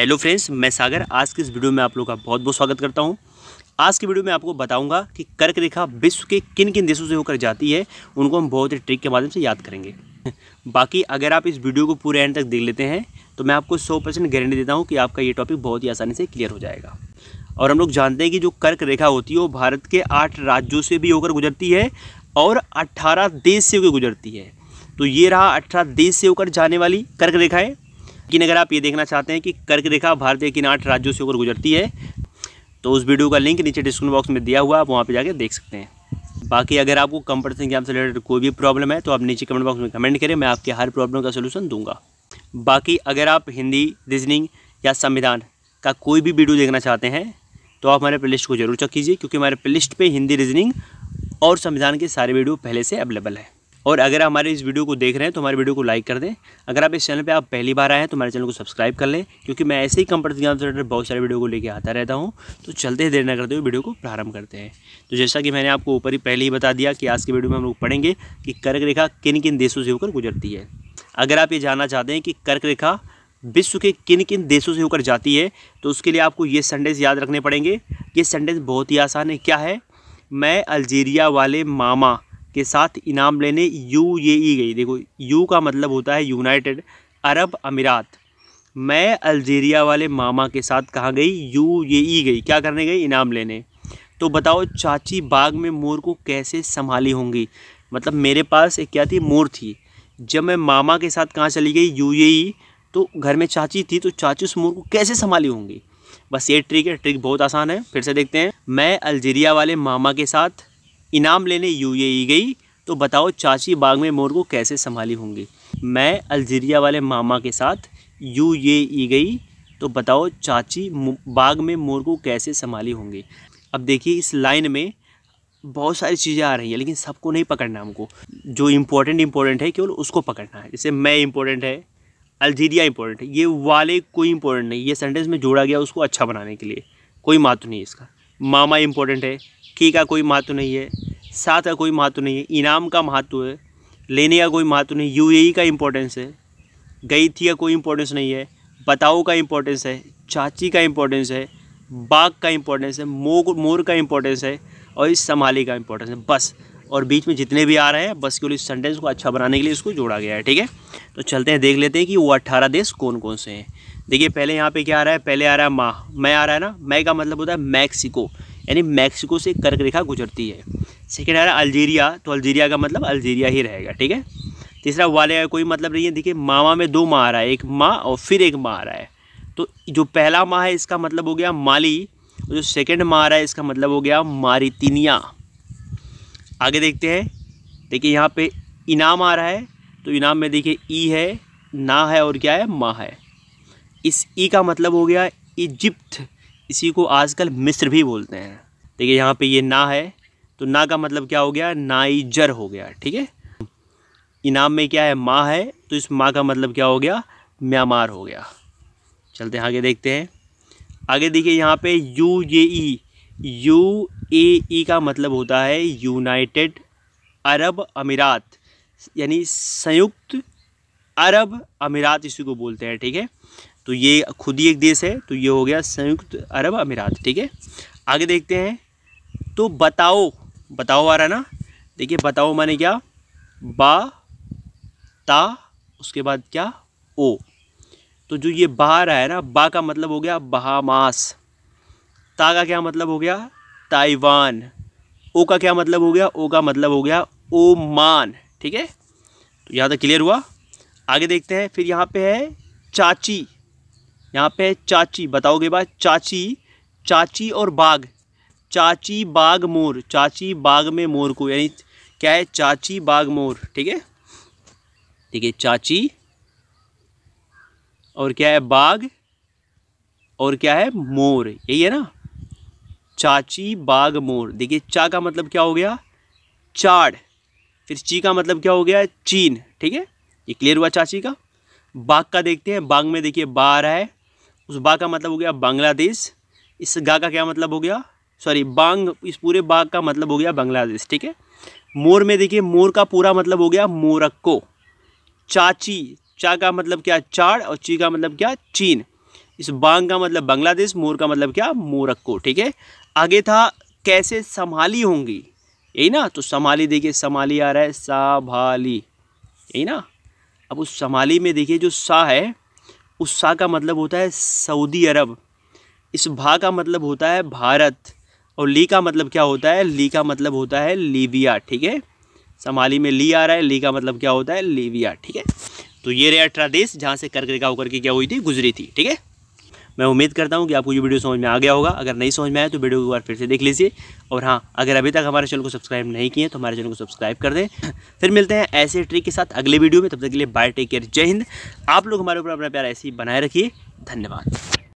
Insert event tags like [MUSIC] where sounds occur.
hello friends मैं सागर आज की इस वीडियो में आप लोग का बहुत बहुत स्वागत करता हूं आज की वीडियो में आपको बताऊंगा कि कर्क रेखा विश्व के किन किन देशों से होकर जाती है उनको हम बहुत ही ट्रिक के माध्यम से याद करेंगे [LAUGHS] बाकी अगर आप इस वीडियो को पूरे एंड तक देख लेते हैं तो मैं आपको सौ परसेंट गारंटी देता हूँ कि आपका ये टॉपिक बहुत ही आसानी से क्लियर हो जाएगा और हम लोग जानते हैं कि जो कर्क रेखा होती है वो भारत के आठ राज्यों से भी होकर गुजरती है और अट्ठारह देश से होकर गुजरती है तो ये रहा अठारह देश से होकर जाने वाली कर्क रेखाएँ लेकिन अगर आप ये देखना चाहते हैं कि कर्क रेखा भारतीय किन आठ राज्यों से होकर गुजरती है तो उस वीडियो का लिंक नीचे डिस्क्रिप्शन बॉक्स में दिया हुआ आप वहाँ पर जाकर देख सकते हैं बाकी अगर आपको कंपटीशन एग्जाम से रिलेटेड कोई भी प्रॉब्लम है तो आप नीचे कमेंट बॉक्स में कमेंट करें मैं आपके हर प्रॉब्लम का सोल्यूशन दूंगा बाकी अगर आप हिंदी रीजनिंग या संविधान का कोई भी वीडियो देखना चाहते हैं तो आप हमारे प्लेलिस्ट को जरूर चेक कीजिए क्योंकि हमारे प्लेलिस्ट पे हिंदी रीजनिंग और संविधान के सारे वीडियो पहले से अवेलेबल है और अगर हमारे इस वीडियो को देख रहे हैं तो हमारे वीडियो को लाइक कर दें अगर आप इस चैनल पे आप पहली बार आए हैं तो हमारे चैनल को सब्सक्राइब कर लें क्योंकि मैं ऐसे ही कंप्यूटर एग्जाम से बहुत सारे वीडियो को लेकर आता रहता हूँ तो चलते ही देर न करते हुए वीडियो को प्रारंभ करते हैं तो जैसा कि मैंने आपको ऊपर ही पहले ही बता दिया कि आज की वीडियो में हम लोग पढ़ेंगे कि कर्क रेखा किन किन देशों से होकर गुजरती है अगर आप ये जानना चाहते हैं कि कर्क रेखा विश्व के किन किन देशों से होकर जाती है तो उसके लिए आपको ये संडेज याद रखने पड़ेंगे ये संडेज बहुत ही आसान है क्या है मैं अल्जीरिया वाले मामा के साथ इनाम लेने यू ये ई गई देखो यू का मतलब होता है यूनाइटेड अरब अमीरात मैं अल्जीरिया वाले मामा के साथ कहाँ गई यू ये ई गई क्या करने गई इनाम लेने तो बताओ चाची बाग में मोर को कैसे संभाली होंगी मतलब मेरे पास एक क्या थी मोर थी जब मैं मामा के साथ कहाँ चली गई यू ये ई तो घर में चाची थी तो चाची उस मोर को कैसे संभाली होंगी बस ये ट्रिक है ट्रिक बहुत आसान है फिर से देखते हैं मैं अल्जीरिया वाले मामा के साथ इनाम लेने यूएई गई तो बताओ चाची बाग में मोर को कैसे संभाली होंगी मैं अल्जीरिया वाले मामा के साथ यूएई गई तो बताओ चाची बाग में मोर को कैसे संभाली होंगी अब देखिए इस लाइन में बहुत सारी चीज़ें आ रही हैं लेकिन सबको नहीं पकड़ना हमको जो इम्पोर्टेंट इम्पोर्टेंट है केवल उसको पकड़ना है जैसे मैं इम्पोर्टेंट है अल्जीरिया इम्पोर्टेंट है ये वाले कोई इम्पोर्टेंट नहीं ये सेंटेंस में जोड़ा गया उसको अच्छा बनाने के लिए कोई मात्र नहीं इसका मामा इम्पोर्टेंट है की का कोई महत्व नहीं है साथ का कोई महत्व नहीं है इनाम का महत्व है लेने का कोई महत्व नहीं ए का इम्पोर्टेंस है गई थी का कोई इम्पोर्टेंस नहीं है बताओ का इम्पोर्टेंस है चाची का इम्पोर्टेंस है बाघ का इम्पोर्टेंस है मोर मोर का इम्पोर्टेंस है और इस संभाली का इम्पोर्टेंस है बस और बीच में जितने भी आ रहे हैं बस केवल इस सेंटेंस को अच्छा बनाने के लिए इसको जोड़ा गया है ठीक है तो चलते हैं देख लेते हैं कि वो अट्ठारह देश कौन कौन से हैं देखिए पहले यहाँ पे क्या आ रहा है पहले आ रहा है माँ मैं आ रहा है ना मैं का मतलब होता है मैक्सिको यानी मैक्सिको से कर्क रेखा गुजरती है सेकेंड आ रहा है अल्जीरिया तो अल्जीरिया का मतलब अल्जीरिया ही रहेगा ठीक है तीसरा वाले का कोई मतलब नहीं है देखिए मामा में दो माँ आ रहा है एक माँ और फिर एक माँ आ रहा है तो जो पहला माँ है इसका मतलब हो गया माली और जो सेकेंड माँ आ रहा है इसका मतलब हो गया मारितिनिया आगे देखते हैं देखिए यहाँ पे इनाम आ रहा है तो इनाम में देखिए ई है ना है और क्या है माँ है इस ई का मतलब हो गया इजिप्ट इसी को आजकल मिस्र भी बोलते हैं देखिए यहाँ पे ये ना है तो ना का मतलब क्या हो गया नाइजर हो गया ठीक है इनाम में क्या है माँ है तो इस माँ का मतलब क्या हो गया म्यांमार हो गया चलते हैं आगे देखते हैं आगे देखिए यहाँ पे U A E U A ई का मतलब होता है यूनाइटेड अरब अमीरात यानी संयुक्त अरब अमीरात इसी को बोलते हैं ठीक है तो ये खुद ही एक देश है तो ये हो गया संयुक्त अरब अमीरात ठीक है आगे देखते हैं तो बताओ बताओ आ रहा ना देखिए बताओ माने क्या बा ता उसके बाद क्या ओ तो जो ये बाहर आया ना बा का मतलब हो गया बहामास ता का क्या मतलब हो गया ताइवान ओ का क्या मतलब हो गया ओ का मतलब हो गया ओमान ठीक है तो यहाँ तक क्लियर हुआ आगे देखते हैं फिर यहाँ पे है चाची यहाँ पे चाची बताओगे बात चाची चाची और बाघ चाची बाघ मोर चाची बाघ में मोर को यानी क्या है चाची बाघ मोर ठीक है ठीक है चाची और क्या है बाघ और क्या है मोर यही है ना चाची बाघ मोर देखिए चा का मतलब क्या हो गया चाड़ फिर ची का मतलब क्या हो गया चीन ठीक है ये क्लियर हुआ चाची का बाघ का देखते हैं बाघ में देखिए बा रहा है उस बा का मतलब हो गया बांग्लादेश इस गा का क्या मतलब हो गया सॉरी बांग इस पूरे बाग का मतलब हो गया बांग्लादेश ठीक है मोर में देखिए मोर का पूरा मतलब हो गया मोरक्को चाची चा का मतलब क्या चाड़ और ची का मतलब क्या चीन इस बांग का मतलब बांग्लादेश मोर का मतलब क्या मोरक्को ठीक है आगे था कैसे संभाली होंगी यही ना तो संभाली देखिए संभाली आ रहा है सा भाली यही ना अब उस संभाली में देखिए जो सा है उस्सा का मतलब होता है सऊदी अरब इस भा का मतलब होता है भारत और ली का मतलब क्या होता है ली का मतलब होता है लीबिया ठीक है समाली में ली आ रहा है ली का मतलब क्या होता है लीबिया ठीक है तो ये रहा अठारह देश जहाँ से रेखा होकर के क्या हुई थी गुजरी थी ठीक है मैं उम्मीद करता हूँ कि आपको ये वीडियो समझ में आ गया होगा अगर नहीं समझ में आया तो वीडियो को बार फिर से देख लीजिए और हाँ अगर अभी तक हमारे चैनल को सब्सक्राइब नहीं किए तो हमारे चैनल को सब्सक्राइब कर दें फिर मिलते हैं ऐसे ट्रिक के साथ अगले वीडियो में तब तक के लिए बाय टेक केयर जय हिंद आप लोग हमारे ऊपर अपना प्यार ऐसे ही बनाए रखिए धन्यवाद